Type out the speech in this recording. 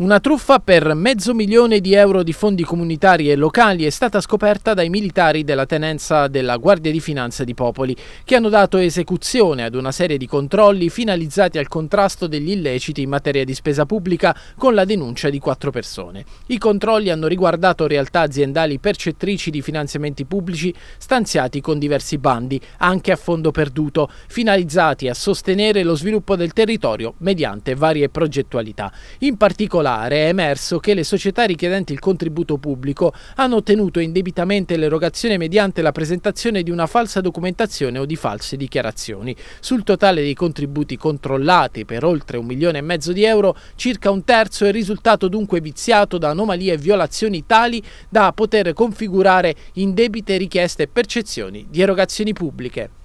Una truffa per mezzo milione di euro di fondi comunitari e locali è stata scoperta dai militari della tenenza della Guardia di Finanza di Popoli, che hanno dato esecuzione ad una serie di controlli finalizzati al contrasto degli illeciti in materia di spesa pubblica con la denuncia di quattro persone. I controlli hanno riguardato realtà aziendali percettrici di finanziamenti pubblici stanziati con diversi bandi, anche a fondo perduto, finalizzati a sostenere lo sviluppo del territorio mediante varie progettualità. In particolare particolare è emerso che le società richiedenti il contributo pubblico hanno ottenuto indebitamente l'erogazione mediante la presentazione di una falsa documentazione o di false dichiarazioni. Sul totale dei contributi controllati per oltre un milione e mezzo di euro, circa un terzo è risultato dunque viziato da anomalie e violazioni tali da poter configurare indebite richieste e percezioni di erogazioni pubbliche.